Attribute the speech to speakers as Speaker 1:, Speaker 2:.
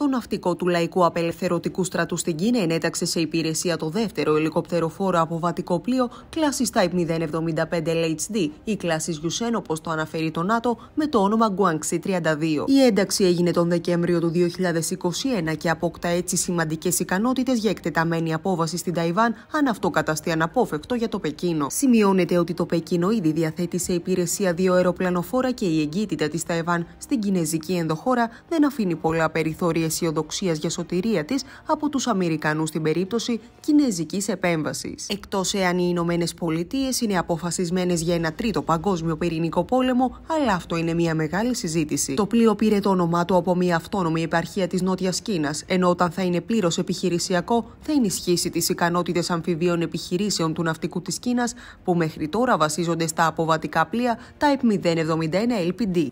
Speaker 1: Το ναυτικό του Λαϊκού Απελευθερωτικού Στρατού στην Κίνα ενέταξε σε υπηρεσία το δεύτερο ελικοπτεροφόρο από βατικό πλοίο κλάση Type 075 LHD ή κλάση Yusen, όπως το αναφέρει το ΝΑΤΟ, με το όνομα Guangxi 32. Η ένταξη έγινε τον Δεκέμβριο του 2021 και αποκτά έτσι σημαντικές ικανότητες για εκτεταμένη απόβαση στην Ταϊβάν, αν αυτό καταστεί αναπόφευκτο για το Πεκίνο. Σημειώνεται ότι το Πεκίνο ήδη διαθέτει σε υπηρεσία δύο αεροπλανοφόρα και η εγκύτητα της Ταϊβάν στην κινέζικη ενδοχώρα δεν αφήνει πολλά περιθώρια αισιοδοξίας για σωτηρία της από τους Αμερικανούς στην περίπτωση κινέζικης επέμβασης. Εκτός εάν οι Ηνωμένε Πολιτείες είναι αποφασισμένες για ένα τρίτο παγκόσμιο πυρηνικό πόλεμο, αλλά αυτό είναι μια μεγάλη συζήτηση. Το πλοίο πήρε το όνομά του από μια αυτόνομη επαρχία της Νότιας Κίνας, ενώ όταν θα είναι πλήρως επιχειρησιακό, θα ενισχύσει τις ικανότητες αμφιβίων επιχειρήσεων του ναυτικού της Κίνας που μέχρι τώρα βασίζονται στα αποβατικά πλοία Type 071 LPD.